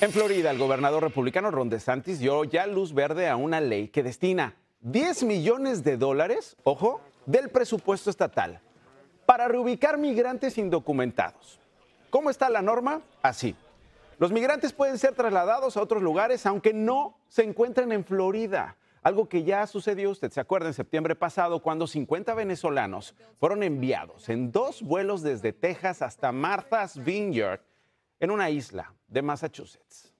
En Florida, el gobernador republicano Ron DeSantis dio ya luz verde a una ley que destina 10 millones de dólares, ojo, del presupuesto estatal para reubicar migrantes indocumentados. ¿Cómo está la norma? Así. Los migrantes pueden ser trasladados a otros lugares aunque no se encuentren en Florida. Algo que ya sucedió, usted se acuerda, en septiembre pasado, cuando 50 venezolanos fueron enviados en dos vuelos desde Texas hasta Martha's Vineyard en una isla de Massachusetts.